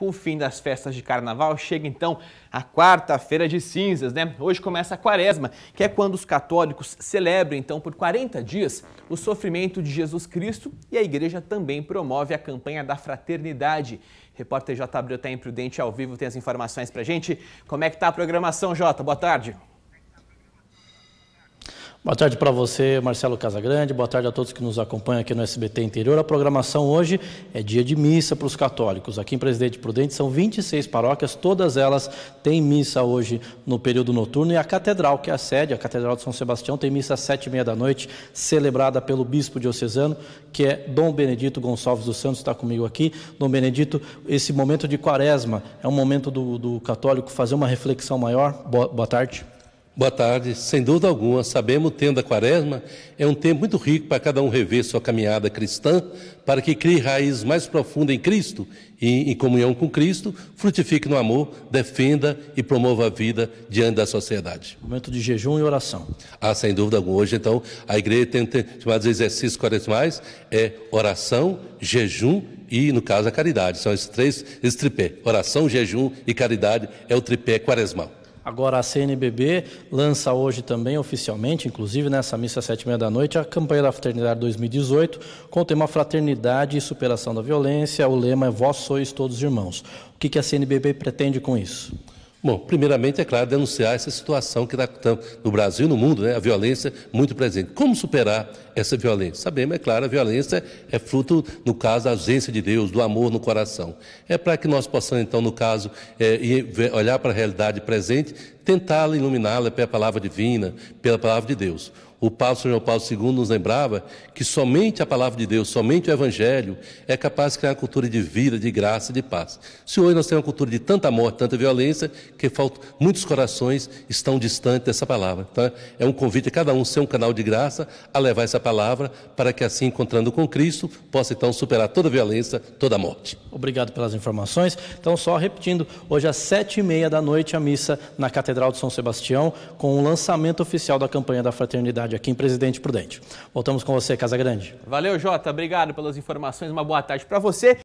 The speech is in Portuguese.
Com o fim das festas de carnaval, chega então a quarta-feira de cinzas, né? Hoje começa a quaresma, que é quando os católicos celebram então por 40 dias o sofrimento de Jesus Cristo e a igreja também promove a campanha da fraternidade. Repórter J. Abreu está ao vivo, tem as informações pra gente. Como é que tá a programação, Jota? Boa tarde. Boa tarde para você, Marcelo Casagrande. Boa tarde a todos que nos acompanham aqui no SBT Interior. A programação hoje é dia de missa para os católicos. Aqui em Presidente Prudente são 26 paróquias, todas elas têm missa hoje no período noturno. E a catedral, que é a sede, a Catedral de São Sebastião, tem missa às sete e meia da noite, celebrada pelo bispo diocesano, que é Dom Benedito Gonçalves dos Santos, está comigo aqui. Dom Benedito, esse momento de quaresma é um momento do, do católico fazer uma reflexão maior. Boa, boa tarde. Boa tarde. Sem dúvida alguma, sabemos, tendo a quaresma, é um tempo muito rico para cada um rever sua caminhada cristã, para que crie raiz mais profunda em Cristo e em comunhão com Cristo, frutifique no amor, defenda e promova a vida diante da sociedade. Momento de jejum e oração. Ah, sem dúvida alguma. Hoje, então, a igreja tem, tem chamados exercícios quaresmais, é oração, jejum e, no caso, a caridade. São esses três, esse tripé. Oração, jejum e caridade é o tripé quaresmal. Agora a CNBB lança hoje também oficialmente, inclusive nessa né, missa às sete e meia da noite, a campanha da Fraternidade 2018 com o tema Fraternidade e Superação da Violência. O lema é Vós sois todos irmãos. O que a CNBB pretende com isso? Bom, primeiramente, é claro, denunciar essa situação que está no Brasil e no mundo, né? a violência muito presente. Como superar essa violência? Sabemos, é claro, a violência é fruto, no caso, da ausência de Deus, do amor no coração. É para que nós possamos, então, no caso, é, olhar para a realidade presente, tentá-la iluminá-la pela palavra divina, pela palavra de Deus. O Papa São João Paulo II nos lembrava que somente a palavra de Deus, somente o Evangelho é capaz de criar uma cultura de vida, de graça e de paz. Se hoje nós temos uma cultura de tanta morte, tanta violência, que muitos corações estão distantes dessa palavra. Então, é um convite a cada um ser um canal de graça, a levar essa palavra, para que assim, encontrando com Cristo, possa então superar toda a violência, toda a morte. Obrigado pelas informações. Então, só repetindo, hoje às sete e meia da noite, a missa na Catedral de São Sebastião, com o lançamento oficial da campanha da Fraternidade aqui em Presidente Prudente. Voltamos com você, Casa Grande. Valeu, Jota. Obrigado pelas informações. Uma boa tarde para você.